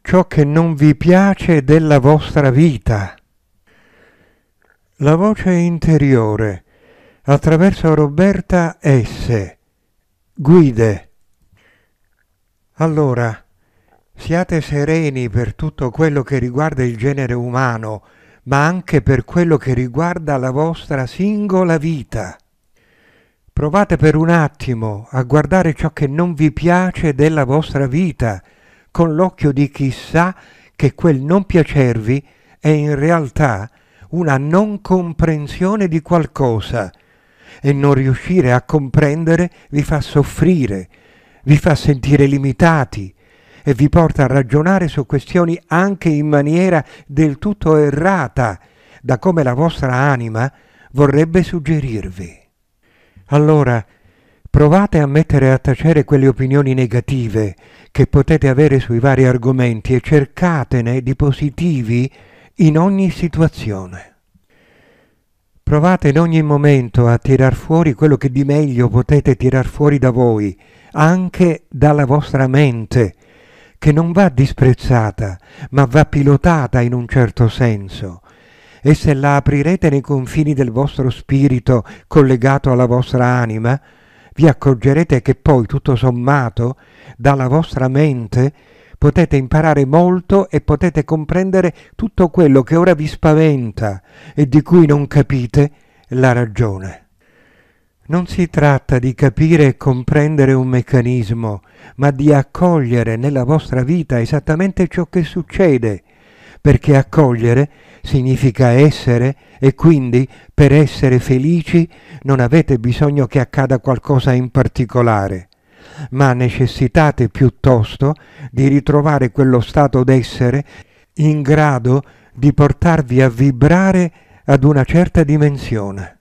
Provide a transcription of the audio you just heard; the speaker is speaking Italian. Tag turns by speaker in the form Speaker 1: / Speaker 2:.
Speaker 1: ciò che non vi piace della vostra vita. La voce interiore attraverso Roberta S. Guide. Allora, siate sereni per tutto quello che riguarda il genere umano, ma anche per quello che riguarda la vostra singola vita. Provate per un attimo a guardare ciò che non vi piace della vostra vita, con l'occhio di chi sa che quel non piacervi è in realtà una non comprensione di qualcosa e non riuscire a comprendere vi fa soffrire, vi fa sentire limitati e vi porta a ragionare su questioni anche in maniera del tutto errata da come la vostra anima vorrebbe suggerirvi. Allora Provate a mettere a tacere quelle opinioni negative che potete avere sui vari argomenti e cercatene di positivi in ogni situazione. Provate in ogni momento a tirar fuori quello che di meglio potete tirar fuori da voi, anche dalla vostra mente, che non va disprezzata, ma va pilotata in un certo senso. E se la aprirete nei confini del vostro spirito collegato alla vostra anima, vi accorgerete che poi tutto sommato dalla vostra mente potete imparare molto e potete comprendere tutto quello che ora vi spaventa e di cui non capite la ragione. Non si tratta di capire e comprendere un meccanismo, ma di accogliere nella vostra vita esattamente ciò che succede perché accogliere significa essere e quindi per essere felici non avete bisogno che accada qualcosa in particolare, ma necessitate piuttosto di ritrovare quello stato d'essere in grado di portarvi a vibrare ad una certa dimensione.